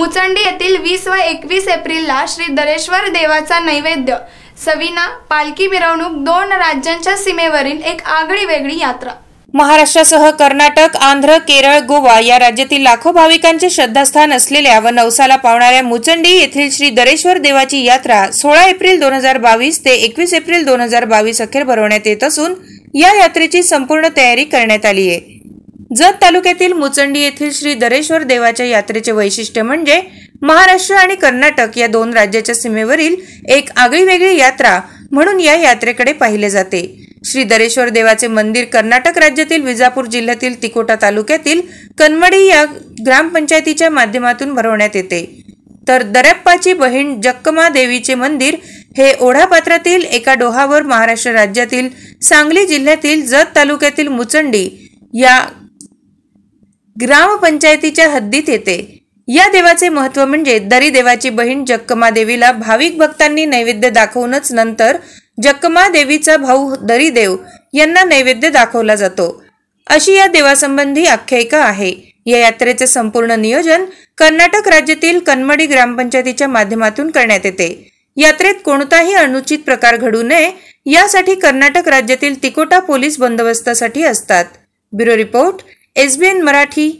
मुचंडी येथील वीस व एकवीस एप्रिलला श्री दरेश्वर देवाचा नैवेद्य सविना पालखी मिरवणूक दोन राज्यांच्या सीमेवरील एक आगळी वेगळी यात्रा महाराष्ट्रासह कर्नाटक आंध्र केरळ गोवा या राज्यातील लाखो भाविकांचे श्रद्धास्थान असलेल्या व नवसाला पावणाऱ्या मुचंडी येथील श्री दरेश्वर देवाची यात्रा सोळा एप्रिल दोन हजार बावीस ते एकवीस एप्रिल दोन हजार बावीस अखेर भरवण्यात येत असून या यात्रेची संपूर्ण तयारी करण्यात आली आहे जत तालुक्यातील मुचंडी येथील श्री दरेश्वर देवाच्या यात्रेचे वैशिष्ट्य म्हणजे महाराष्ट्र आणि कर्नाटक या दोन राज्याच्या सीमेवरील एक आगळी वेगळी यात्रा म्हणून या यात्रेकडे पाहिले जाते श्री दरेश्वर देवाचे मंदिर कर्नाटक राज्यातील विजापूर जिल्ह्यातील तिकोटा तालुक्यातील कनमडी या ग्रामपंचायतीच्या माध्यमातून भरवण्यात येते तर दरप्पाची बहीण जक्कमा देवीचे मंदिर हे ओढापात्रातील एका डोहावर महाराष्ट्र राज्यातील सांगली जिल्ह्यातील जत तालुक्यातील मुचंडी या ग्रामपंचायतीच्या हद्दीत येते या देवाचे महत्त्व म्हणजे दरीदेवाची बहीण जक्कमा देवीला भाविक भक्तांनी नैवेद्य दाखवूनच नंतर जक्कमा देवीचा भाऊ दरीदेव यांना नैवेद्य दाखवला जातो अशी या देवासंबंधी आख्यायिका आहे या यात्रेचे संपूर्ण नियोजन कर्नाटक राज्यातील कनमडी ग्रामपंचायतीच्या माध्यमातून करण्यात येते यात्रेत कोणताही अनुचित प्रकार घडू नये यासाठी कर्नाटक राज्यातील तिकोटा पोलीस बंदोबस्तासाठी असतात ब्युरो रिपोर्ट एसबीएन मराठी